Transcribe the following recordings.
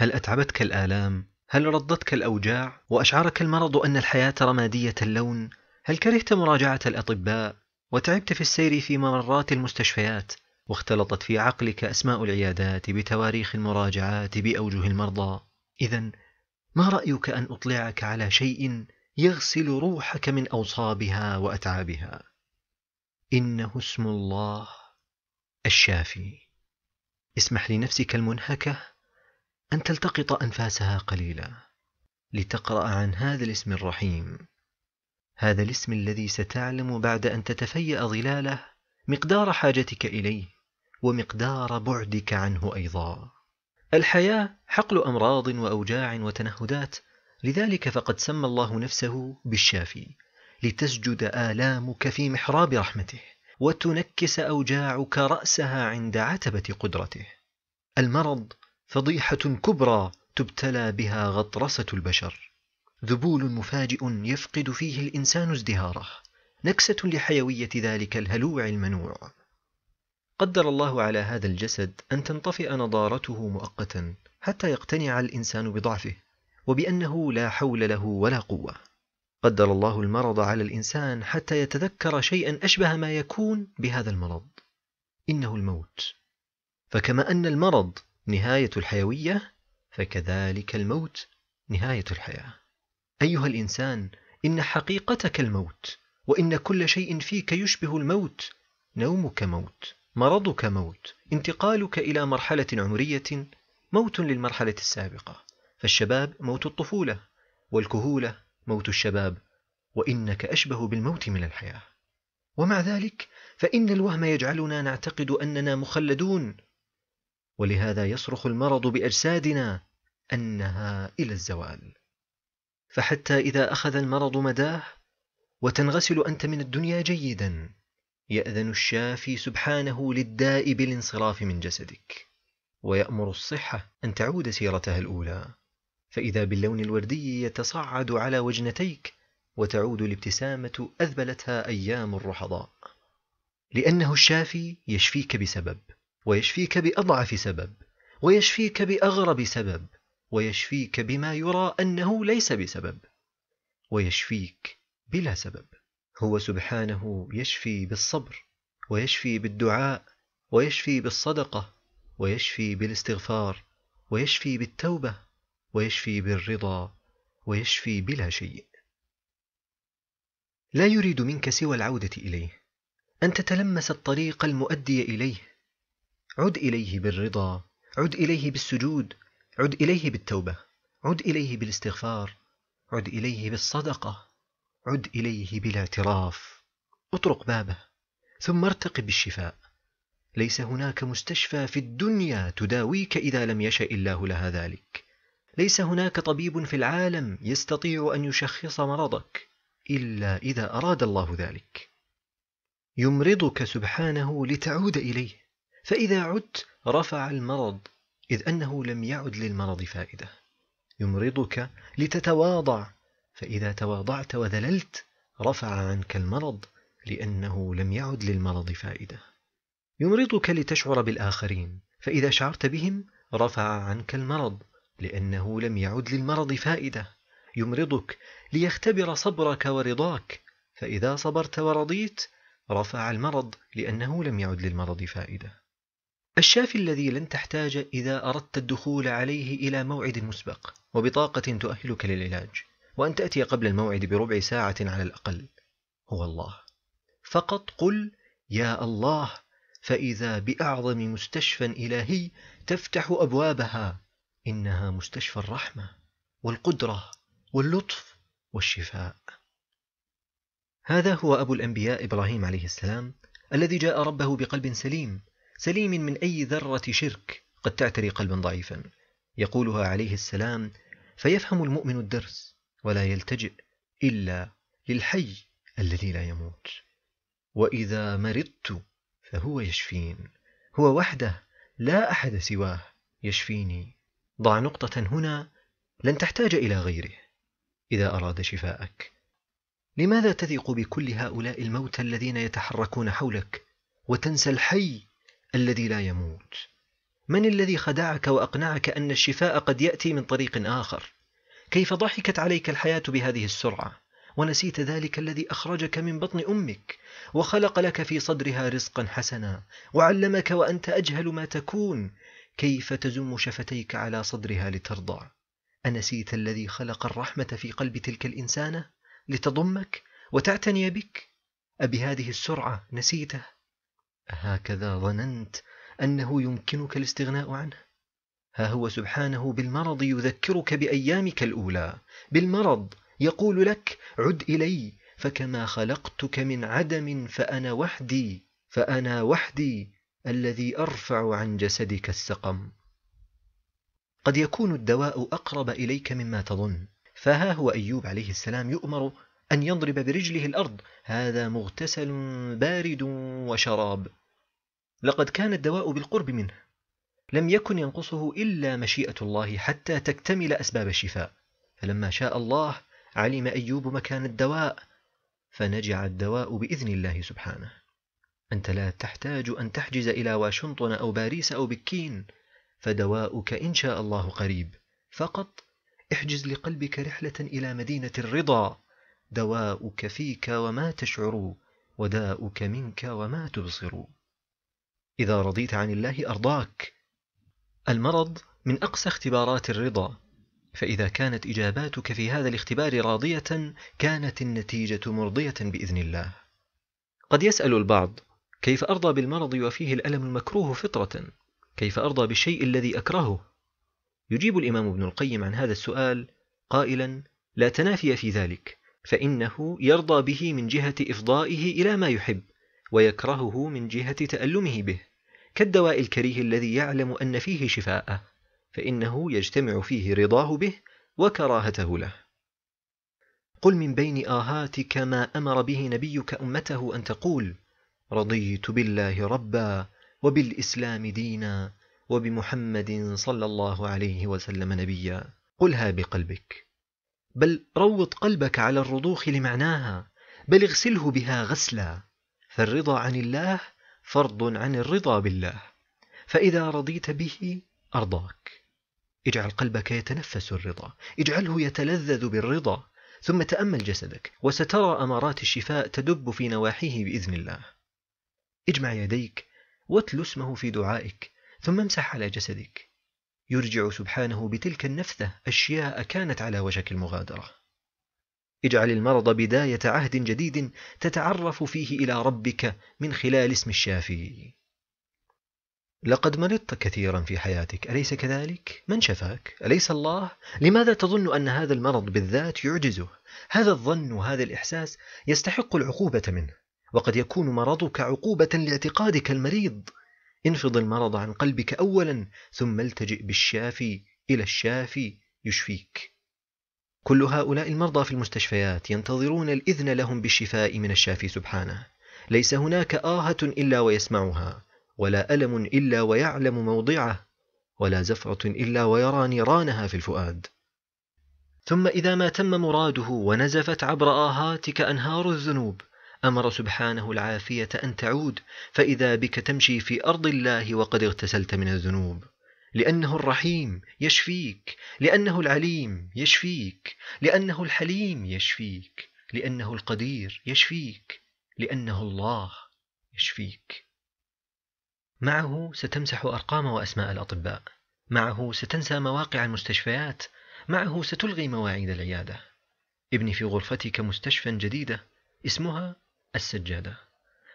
هل أتعبتك الآلام؟ هل ردتك الأوجاع؟ وأشعرك المرض أن الحياة رمادية اللون؟ هل كرهت مراجعة الأطباء؟ وتعبت في السير في ممرات المستشفيات؟ واختلطت في عقلك أسماء العيادات بتواريخ المراجعات بأوجه المرضى؟ إذا ما رأيك أن أطلعك على شيء يغسل روحك من أوصابها وأتعابها؟ إنه اسم الله الشافي. اسمح لنفسك المنهكه أن تلتقط أنفاسها قليلا لتقرأ عن هذا الاسم الرحيم هذا الاسم الذي ستعلم بعد أن تتفيأ ظلاله مقدار حاجتك إليه ومقدار بعدك عنه أيضا الحياة حقل أمراض وأوجاع وتنهدات لذلك فقد سمى الله نفسه بالشافي لتسجد آلامك في محراب رحمته وتنكس أوجاعك رأسها عند عتبة قدرته المرض فضيحة كبرى تبتلى بها غطرسة البشر ذبول مفاجئ يفقد فيه الإنسان ازدهاره نكسة لحيوية ذلك الهلوع المنوع قدر الله على هذا الجسد أن تنطفئ نضارته مؤقتا حتى يقتنع الإنسان بضعفه وبأنه لا حول له ولا قوة قدر الله المرض على الإنسان حتى يتذكر شيئا أشبه ما يكون بهذا المرض إنه الموت فكما أن المرض نهاية الحيوية فكذلك الموت نهاية الحياة أيها الإنسان إن حقيقتك الموت وإن كل شيء فيك يشبه الموت نومك موت مرضك موت انتقالك إلى مرحلة عمرية موت للمرحلة السابقة فالشباب موت الطفولة والكهولة موت الشباب وإنك أشبه بالموت من الحياة ومع ذلك فإن الوهم يجعلنا نعتقد أننا مخلدون ولهذا يصرخ المرض باجسادنا انها الى الزوال فحتى اذا اخذ المرض مداه وتنغسل انت من الدنيا جيدا ياذن الشافي سبحانه للداء بالانصراف من جسدك ويامر الصحه ان تعود سيرتها الاولى فاذا باللون الوردي يتصعد على وجنتيك وتعود الابتسامه اذبلتها ايام الرحضاء لانه الشافي يشفيك بسبب ويشفيك بأضعف سبب ويشفيك بأغرب سبب ويشفيك بما يرى أنه ليس بسبب ويشفيك بلا سبب هو سبحانه يشفي بالصبر ويشفي بالدعاء ويشفي بالصدقة ويشفي بالاستغفار ويشفي بالتوبة ويشفي بالرضا ويشفي بلا شيء لا يريد منك سوى العودة إليه أن تتلمس الطريق المؤدي إليه عد إليه بالرضا عد إليه بالسجود عد إليه بالتوبة عد إليه بالاستغفار عد إليه بالصدقة عد إليه بالاعتراف اطرق بابه ثم ارتقب بالشفاء ليس هناك مستشفى في الدنيا تداويك إذا لم يشأ الله لها ذلك ليس هناك طبيب في العالم يستطيع أن يشخص مرضك إلا إذا أراد الله ذلك يمرضك سبحانه لتعود إليه فإذا عدت رفع المرض إذ أنه لم يعد للمرض فائدة يمرضك لتتواضع فإذا تواضعت وذللت رفع عنك المرض لأنه لم يعد للمرض فائدة يمرضك لتشعر بالآخرين فإذا شعرت بهم رفع عنك المرض لأنه لم يعد للمرض فائدة يمرضك ليختبر صبرك ورضاك فإذا صبرت ورضيت رفع المرض لأنه لم يعد للمرض فائدة الشافي الذي لن تحتاج إذا أردت الدخول عليه إلى موعد مسبق وبطاقة تؤهلك للعلاج وأن تأتي قبل الموعد بربع ساعة على الأقل هو الله فقط قل يا الله فإذا بأعظم مستشفى إلهي تفتح أبوابها إنها مستشفى الرحمة والقدرة واللطف والشفاء هذا هو أبو الأنبياء إبراهيم عليه السلام الذي جاء ربه بقلب سليم سليم من أي ذرة شرك قد تعتري قلبا ضعيفا يقولها عليه السلام فيفهم المؤمن الدرس ولا يلتجئ إلا للحي الذي لا يموت وإذا مرضت فهو يشفين هو وحده لا أحد سواه يشفيني ضع نقطة هنا لن تحتاج إلى غيره إذا أراد شفاءك لماذا تثق بكل هؤلاء الموتى الذين يتحركون حولك وتنسى الحي الذي لا يموت من الذي خدعك واقنعك ان الشفاء قد ياتي من طريق اخر كيف ضحكت عليك الحياه بهذه السرعه ونسيت ذلك الذي اخرجك من بطن امك وخلق لك في صدرها رزقا حسنا وعلمك وانت اجهل ما تكون كيف تزم شفتيك على صدرها لترضع انسيت الذي خلق الرحمه في قلب تلك الانسانه لتضمك وتعتني بك ابهذه السرعه نسيته هكذا ظننت أنه يمكنك الاستغناء عنه ها هو سبحانه بالمرض يذكرك بأيامك الأولى بالمرض يقول لك عد إلي فكما خلقتك من عدم فأنا وحدي فأنا وحدي الذي أرفع عن جسدك السقم قد يكون الدواء أقرب إليك مما تظن فها هو أيوب عليه السلام يؤمر أن يضرب برجله الأرض هذا مغتسل بارد وشراب لقد كان الدواء بالقرب منه لم يكن ينقصه إلا مشيئة الله حتى تكتمل أسباب الشفاء فلما شاء الله علم أيوب مكان الدواء فنجع الدواء بإذن الله سبحانه أنت لا تحتاج أن تحجز إلى واشنطن أو باريس أو بكين فدواؤك إن شاء الله قريب فقط احجز لقلبك رحلة إلى مدينة الرضا دواؤك فيك وما تشعر وداؤك منك وما تبصر إذا رضيت عن الله أرضاك المرض من أقسى اختبارات الرضا فإذا كانت إجاباتك في هذا الاختبار راضية كانت النتيجة مرضية بإذن الله قد يسأل البعض كيف أرضى بالمرض وفيه الألم المكروه فطرة كيف أرضى بالشيء الذي أكرهه يجيب الإمام ابن القيم عن هذا السؤال قائلا لا تنافي في ذلك فإنه يرضى به من جهة إفضائه إلى ما يحب ويكرهه من جهة تألمه به كالدواء الكريه الذي يعلم أن فيه شفاءه فإنه يجتمع فيه رضاه به وكراهته له قل من بين آهاتك ما أمر به نبيك أمته أن تقول رضيت بالله ربا وبالإسلام دينا وبمحمد صلى الله عليه وسلم نبيا قلها بقلبك بل روض قلبك على الرضوخ لمعناها بل اغسله بها غسلا فالرضا عن الله فرض عن الرضا بالله فإذا رضيت به أرضاك اجعل قلبك يتنفس الرضا اجعله يتلذذ بالرضا ثم تأمل جسدك وسترى أمارات الشفاء تدب في نواحيه بإذن الله اجمع يديك واتل اسمه في دعائك ثم امسح على جسدك يرجع سبحانه بتلك النفثة أشياء كانت على وشك المغادرة اجعل المرض بداية عهد جديد تتعرف فيه إلى ربك من خلال اسم الشافي لقد مرضت كثيرا في حياتك أليس كذلك؟ من شفاك؟ أليس الله؟ لماذا تظن أن هذا المرض بالذات يعجزه؟ هذا الظن وهذا الإحساس يستحق العقوبة منه وقد يكون مرضك عقوبة لاعتقادك المريض انفض المرض عن قلبك أولا ثم التجئ بالشافي إلى الشافي يشفيك كل هؤلاء المرضى في المستشفيات ينتظرون الإذن لهم بالشفاء من الشافي سبحانه ليس هناك آهة إلا ويسمعها ولا ألم إلا ويعلم موضعه ولا زفعة إلا ويرى نيرانها في الفؤاد ثم إذا ما تم مراده ونزفت عبر آهاتك أنهار الذنوب أمر سبحانه العافية أن تعود فإذا بك تمشي في أرض الله وقد اغتسلت من الذنوب لأنه الرحيم يشفيك لأنه العليم يشفيك لأنه الحليم يشفيك لأنه القدير يشفيك لأنه الله يشفيك معه ستمسح أرقام وأسماء الأطباء معه ستنسى مواقع المستشفيات معه ستلغي مواعيد العيادة ابني في غرفتك مستشفى جديدة اسمها السجادة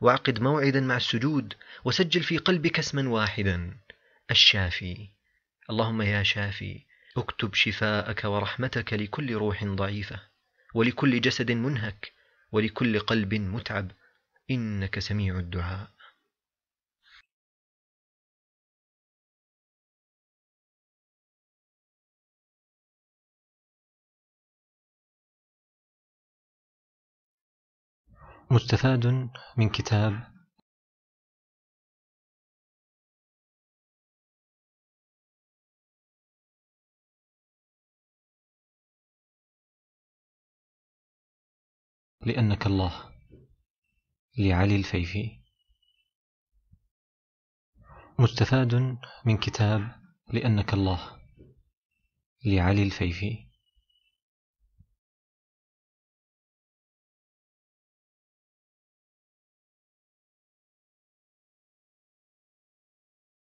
واعقد موعدا مع السجود وسجل في قلبك اسما واحدا الشافي اللهم يا شافي اكتب شفاءك ورحمتك لكل روح ضعيفة ولكل جسد منهك ولكل قلب متعب إنك سميع الدعاء مستفاد من كتاب لأنك الله لعلي الفيفي مستفاد من كتاب لأنك الله لعلي الفيفي